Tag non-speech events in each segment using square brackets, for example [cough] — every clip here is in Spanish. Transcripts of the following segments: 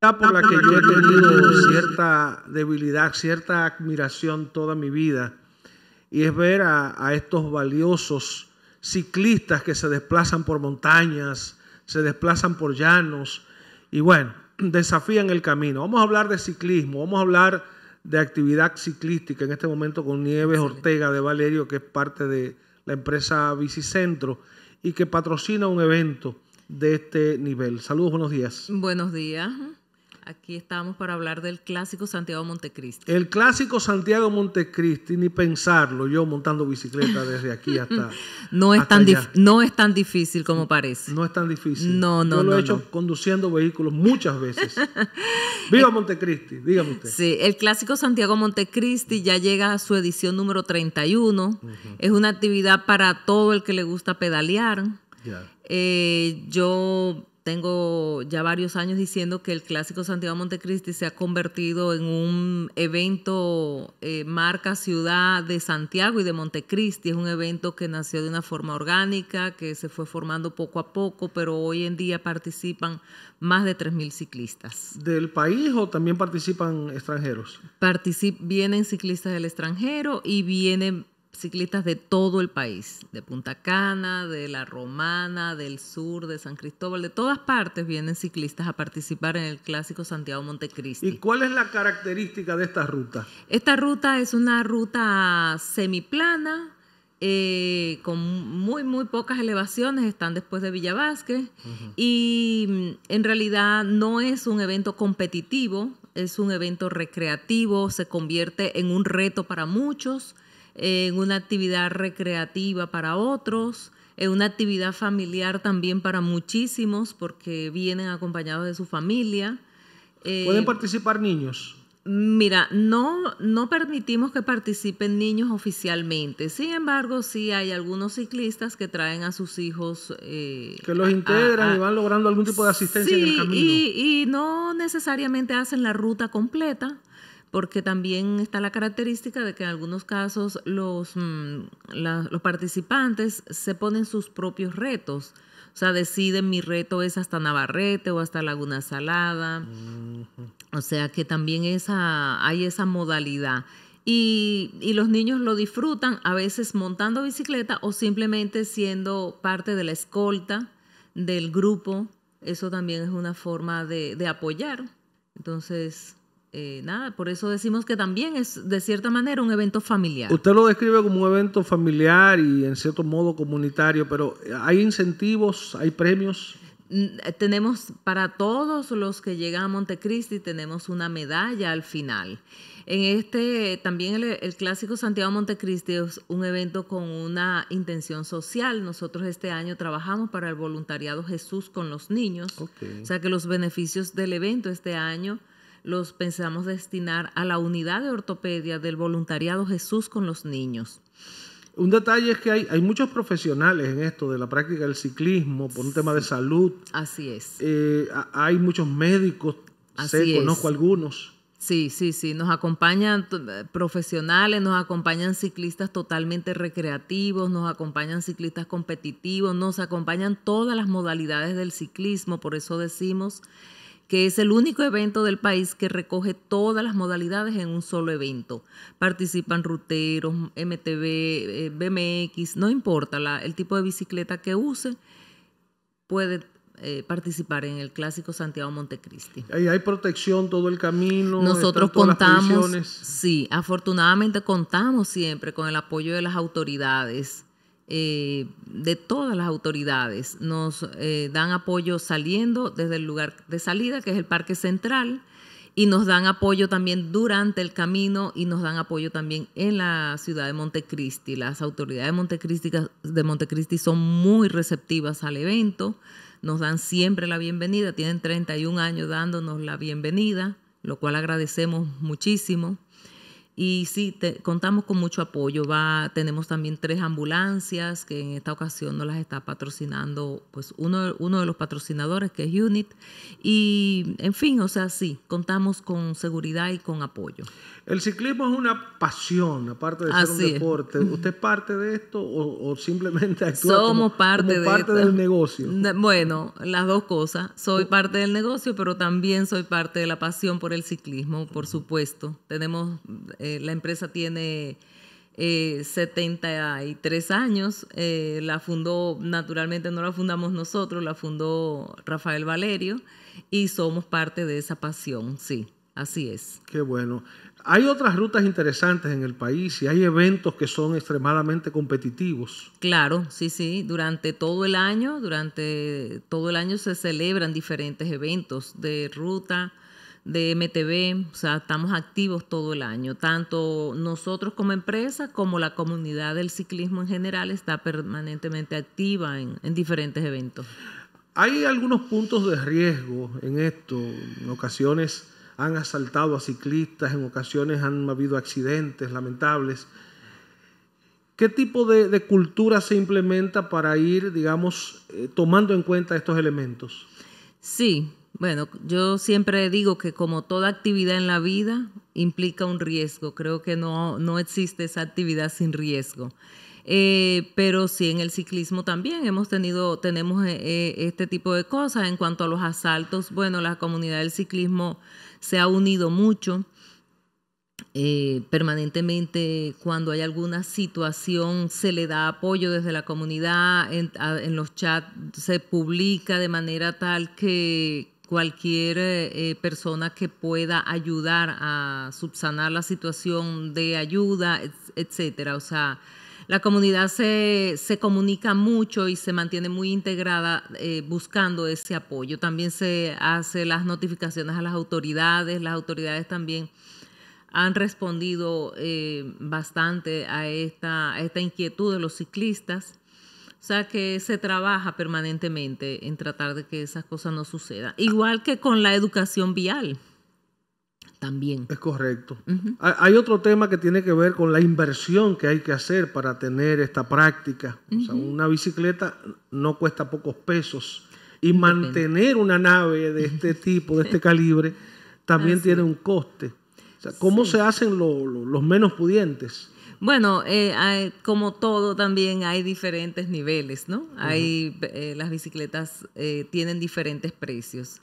por la que yo he tenido [laughs] cierta debilidad, cierta admiración toda mi vida, y es ver a, estos valiosos ciclistas que se desplazan por montañas, se desplazan por llanos, y bueno, desafían el camino. Vamos a hablar de ciclismo, vamos a hablar de actividad ciclística en este momento con Nieves Ortega de Valerio, que es parte de la empresa Bicicentro y que patrocina un evento de este nivel. Saludos, buenos días. Buenos días. Aquí estábamos para hablar del clásico Santiago Montecristi. El clásico Santiago Montecristi, ni pensarlo, yo montando bicicleta desde aquí hasta. [laughs] no, es tan no es tan difícil como parece. No es tan difícil. No, no, yo lo he hecho conduciendo vehículos muchas veces. [laughs] ¡Viva Montecristi! Dígame usted. Sí, el clásico Santiago Montecristi ya llega a su edición número 31. Es una actividad para todo el que le gusta pedalear. Ya. Eh, yo tengo ya varios años diciendo que el clásico Santiago Montecristi se ha convertido en un evento eh, marca ciudad de Santiago y de Montecristi. Es un evento que nació de una forma orgánica, que se fue formando poco a poco, pero hoy en día participan más de 3.000 ciclistas. ¿Del país o también participan extranjeros? vienen ciclistas del extranjero y vienen ciclistas de todo el país, de Punta Cana, de La Romana, del sur, de San Cristóbal, de todas partes vienen ciclistas a participar en el clásico Santiago Montecristi. ¿Y cuál es la característica de esta ruta? Esta ruta es una ruta semiplana, eh, con muy, muy pocas elevaciones, están después de Villa y mm, en realidad no es un evento competitivo, es un evento recreativo, se convierte en un reto para muchos en una actividad recreativa para otros, en una actividad familiar también para muchísimos porque vienen acompañados de su familia. Eh, ¿Pueden participar niños? Mira, no, no permitimos que participen niños oficialmente. Sin embargo, sí hay algunos ciclistas que traen a sus hijos. Eh, que los integran y van logrando algún tipo de asistencia en el camino. y no necesariamente hacen la ruta completa, porque también está la característica de que en algunos casos los, mm, los participantes se ponen sus propios retos. O sea, deciden mi reto es hasta Navarrete o hasta Laguna Salada. O sea que también esa, hay esa modalidad. Y, y, los niños lo disfrutan a veces montando bicicleta o simplemente siendo parte de la escolta del grupo. Eso también es una forma de, de apoyar. Entonces, eh, nada, por eso decimos que también es de cierta manera un evento familiar. Usted lo describe como un evento familiar y en cierto modo comunitario, pero eh, ¿hay incentivos, hay premios? Mm, eh, tenemos para todos los que llegan a Montecristi, tenemos una medalla al final. En este, también el, clásico Santiago Montecristi es un evento con una intención social. Nosotros este año trabajamos para el voluntariado Jesús con los niños. O sea que los beneficios del evento este año los pensamos destinar a la unidad de ortopedia del voluntariado Jesús con los niños. Un detalle es que hay, muchos profesionales en esto de la práctica del ciclismo por un tema de salud. Así es. Eh, hay muchos médicos, conozco algunos. Sí, sí, sí, nos acompañan eh, profesionales, nos acompañan ciclistas totalmente recreativos, nos acompañan ciclistas competitivos, nos acompañan todas las modalidades del ciclismo, por eso decimos que es el único evento del país que recoge todas las modalidades en un solo evento. Participan ruteros, MTV, eh, BMX, no importa el tipo de bicicleta que use, puede eh, participar en el clásico Santiago Montecristi. Y hay protección todo el camino. Nosotros contamos, sí, afortunadamente contamos siempre con el apoyo de las autoridades eh, de todas las autoridades. Nos eh, dan apoyo saliendo desde el lugar de salida, que es el Parque Central, y nos dan apoyo también durante el camino y nos dan apoyo también en la ciudad de Montecristi. Las autoridades Montecristi, de Montecristi son muy receptivas al evento, nos dan siempre la bienvenida, tienen 31 años dándonos la bienvenida, lo cual agradecemos muchísimo. Y sí, te, contamos con mucho apoyo. Va, tenemos también tres ambulancias que en esta ocasión nos las está patrocinando pues uno, uno de los patrocinadores que es UNIT. Y en fin, o sea, sí, contamos con seguridad y con apoyo. El ciclismo es una pasión, aparte de ser un deporte. ¿Usted es parte de esto o, simplemente actúa Somos como, parte, parte del negocio? Bueno, las dos cosas. Soy parte del negocio, pero también soy parte de la pasión por el ciclismo, por supuesto. Tenemos, eh, la empresa tiene eh, 73 años. Eh, la fundó, naturalmente no la fundamos nosotros, la fundó Rafael Valerio y somos parte de esa pasión, sí. Así es. Qué bueno. Hay otras rutas interesantes en el país y hay eventos que son extremadamente competitivos. Claro, sí, sí. Durante todo el año, durante todo el año se celebran diferentes eventos de ruta, de MTV, o sea, estamos activos todo el año. Tanto nosotros como empresa como la comunidad del ciclismo en general está permanentemente activa en, en diferentes eventos. Hay algunos puntos de riesgo en esto, en ocasiones han asaltado a ciclistas, en ocasiones han habido accidentes lamentables. ¿Qué tipo de, cultura se implementa para ir, digamos, eh, tomando en cuenta estos elementos? Sí, bueno, yo siempre digo que como toda actividad en la vida implica un riesgo. Creo que no, no existe esa actividad sin riesgo. Eh, pero sí en el ciclismo también hemos tenido, tenemos eh, eh, este tipo de cosas. En cuanto a los asaltos, bueno, la comunidad del ciclismo se ha unido mucho. permanentemente cuando hay alguna situación se le da apoyo desde la comunidad, en, los chats se publica de manera tal que cualquier persona que pueda ayudar a subsanar la situación de ayuda, etcétera. O sea, la comunidad se, comunica mucho y se mantiene muy integrada eh, buscando ese apoyo. También se hace las notificaciones a las autoridades, las autoridades también han respondido eh, bastante a esta, a esta inquietud de los ciclistas. O sea que se trabaja permanentemente en tratar de que esas cosas no sucedan. Igual que con la educación vial también. Es correcto. Hay otro tema que tiene que ver con la inversión que hay que hacer para tener esta práctica. O sea, una bicicleta no cuesta pocos pesos y mantener una nave de este [laughs] tipo, de este calibre, también tiene un coste. ¿Cómo se hacen los menos pudientes? Bueno, eh, como todo también hay diferentes niveles, ¿no? Hay eh, las bicicletas eh, tienen diferentes precios.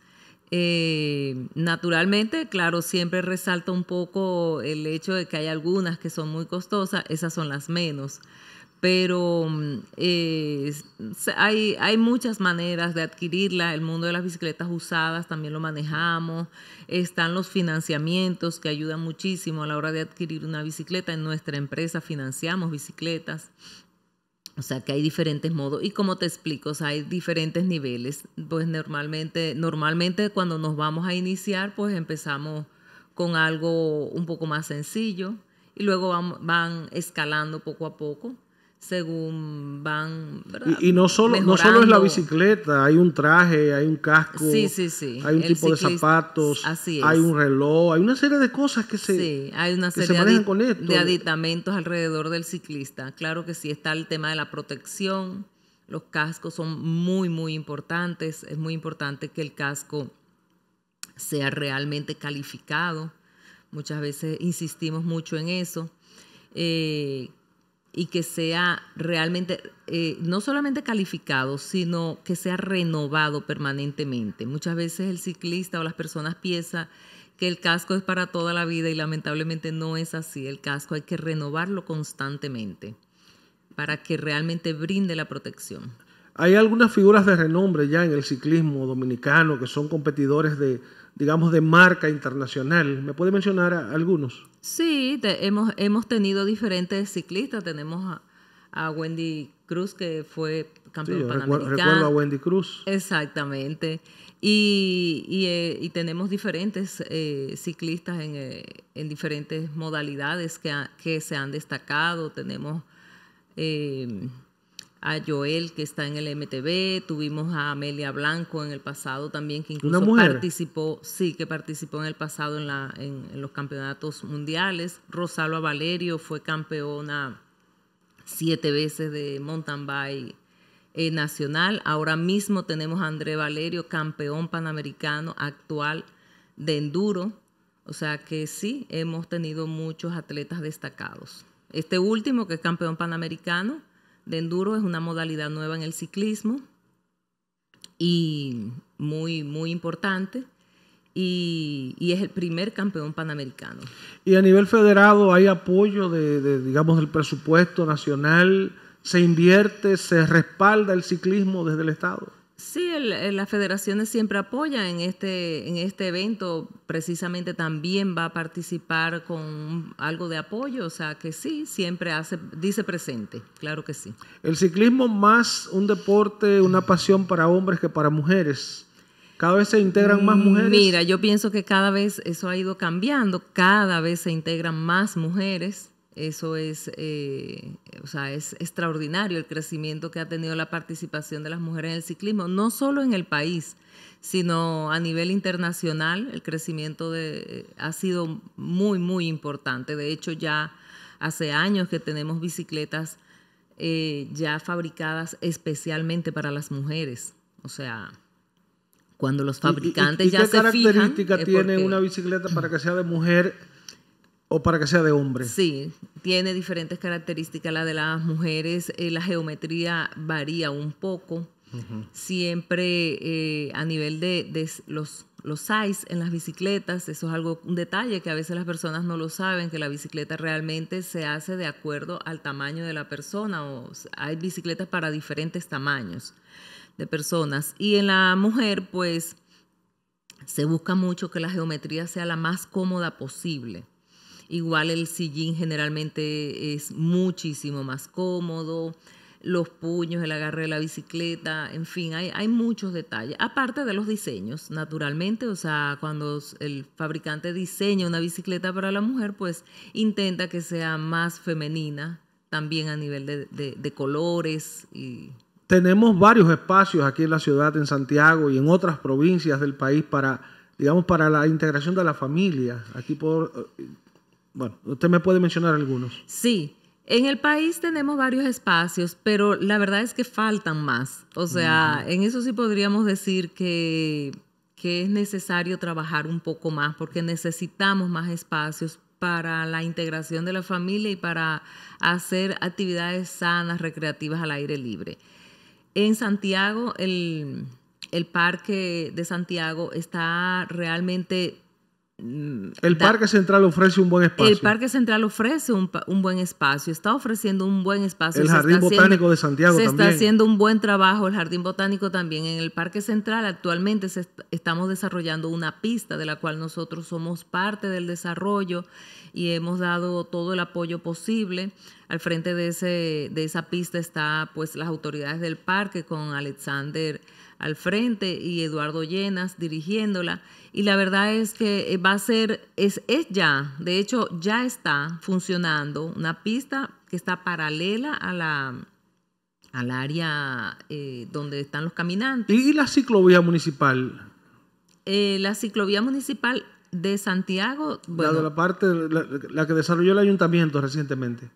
Eh, naturalmente, claro, siempre resalta un poco el hecho de que hay algunas que son muy costosas, esas son las menos pero mm, eh, hay, hay, muchas maneras de adquirirla. El mundo de las bicicletas usadas también lo manejamos. Están los financiamientos que ayudan muchísimo a la hora de adquirir una bicicleta. En nuestra empresa financiamos bicicletas. O sea que hay diferentes modos y como te explico, hay diferentes niveles. Pues normalmente, normalmente cuando nos vamos a iniciar, pues empezamos con algo un poco más sencillo y luego van escalando poco a poco según van. Y, no, solo, no solo es la bicicleta, hay un traje, hay un casco, hay un tipo de zapatos, hay un reloj, hay una serie de cosas que se, hay una serie con esto. De aditamentos alrededor del ciclista. Claro que sí está el tema de la protección. Los cascos son muy, muy importantes. Es muy importante que el casco sea realmente calificado. Muchas veces insistimos mucho en eso. Eh, y que sea realmente eh, no solamente calificado, sino que sea renovado permanentemente. Muchas veces el ciclista o las personas piensan que el casco es para toda la vida y lamentablemente no es así. El casco hay que renovarlo constantemente para que realmente brinde la protección. Hay algunas figuras de renombre ya en el ciclismo dominicano que son competidores de, digamos, de marca internacional. ¿Me puede mencionar algunos? Sí, hemos, hemos tenido diferentes ciclistas. Tenemos a, Wendy Cruz, que fue campeón sí, Recuerdo a Wendy Cruz. Exactamente. Y, eh, tenemos diferentes eh, ciclistas en, eh, en, diferentes modalidades que, que se han destacado. Tenemos a Joel que está en el MTV, tuvimos a Amelia Blanco en el pasado también que incluso participó, sí, que participó en el pasado en, la, en, los campeonatos mundiales. Rosalba Valerio fue campeona siete veces de mountain bike eh, nacional. Ahora mismo tenemos a André Valerio, campeón panamericano actual de enduro. O sea que sí, hemos tenido muchos atletas destacados. Este último, que es campeón panamericano, de enduro, es una modalidad nueva en el ciclismo y muy, muy importante. Y, es el primer campeón panamericano. ¿Y a nivel federado hay apoyo de, de, digamos, del presupuesto nacional? ¿Se invierte, se respalda el ciclismo desde el Estado? Sí, el, eh, las federaciones siempre apoyan en este, en este evento, precisamente también va a participar con algo de apoyo, o sea que sí, siempre hace, dice presente, claro que sí. El ciclismo más un deporte, una pasión para hombres que para mujeres. ¿Cada vez se integran más mm, mujeres? Mira, yo pienso que cada vez eso ha ido cambiando, cada vez se integran más mujeres eso es, eh, sea, es extraordinario el crecimiento que ha tenido la participación de las mujeres en el ciclismo, no solo en el país, sino a nivel internacional. El crecimiento de, ha sido muy, muy importante. De hecho, ya hace años que tenemos bicicletas eh, ya fabricadas especialmente para las mujeres. O sea, cuando los fabricantes ya se fijan. ¿Qué característica tiene una bicicleta para que sea de mujer? O para que sea de hombre. Sí, tiene diferentes características. las de las mujeres, eh, la geometría varía un poco. Siempre eh, a nivel de, los los size en las bicicletas, eso es algo, un detalle que a veces las personas no lo saben, que la bicicleta realmente se hace de acuerdo al tamaño de la persona, o hay bicicletas para diferentes tamaños de personas. Y en la mujer, pues, se busca mucho que la geometría sea la más cómoda posible. Igual el sillín generalmente es muchísimo más cómodo, los puños, el agarre de la bicicleta, en fin, hay, muchos detalles. Aparte de los diseños, naturalmente, o sea, cuando el fabricante diseña una bicicleta para la mujer, pues intenta que sea más femenina también a nivel de, colores y tenemos varios espacios aquí en la ciudad, en Santiago y en otras provincias del país para, digamos, para la integración de la familia. Aquí por, bueno, usted me puede mencionar algunos. Sí, en el país tenemos varios espacios, pero la verdad es que faltan más. O sea, en eso sí podríamos decir que, que es necesario trabajar un poco más porque necesitamos más espacios para la integración de la familia y para hacer actividades sanas, recreativas al aire libre. En Santiago, el, el parque de Santiago está realmente el Parque Central ofrece un buen espacio. El Parque Central ofrece un, buen espacio, está ofreciendo un buen espacio. El Jardín Botánico de Santiago se está haciendo un buen trabajo, el Jardín Botánico también. En el Parque Central actualmente estamos desarrollando una pista de la cual nosotros somos parte del desarrollo y hemos dado todo el apoyo posible. Al frente de, ese, de esa pista está pues las autoridades del parque con Alexander al frente y Eduardo Llenas dirigiéndola. Y la verdad es que eh, va a ser, es, ya, de hecho ya está funcionando una pista que está paralela a la, al área eh, donde están los caminantes. ¿Y la ciclovía municipal? Eh, la ciclovía municipal de Santiago. la parte, la que desarrolló el ayuntamiento recientemente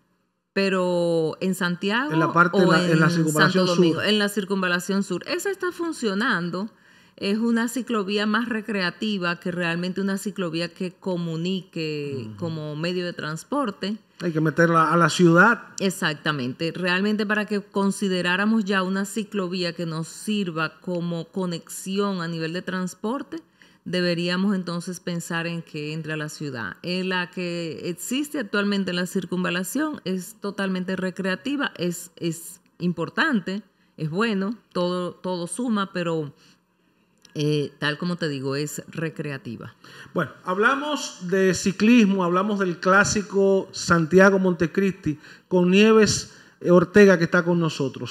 pero en Santiago en la o en, la, circunvalación sur. en la circunvalación sur. Esa está funcionando. Es una ciclovía más recreativa que realmente una ciclovía que comunique como medio de transporte. Hay que meterla a la ciudad. Exactamente. Realmente para que consideráramos ya una ciclovía que nos sirva como conexión a nivel de transporte, deberíamos entonces pensar en que entre a la ciudad. En la que existe actualmente la circunvalación es totalmente recreativa, es, es importante, es bueno, todo, todo suma, pero eh, tal como te digo, es recreativa. Bueno, hablamos de ciclismo, hablamos del clásico Santiago Montecristi con Nieves Ortega que está con nosotros.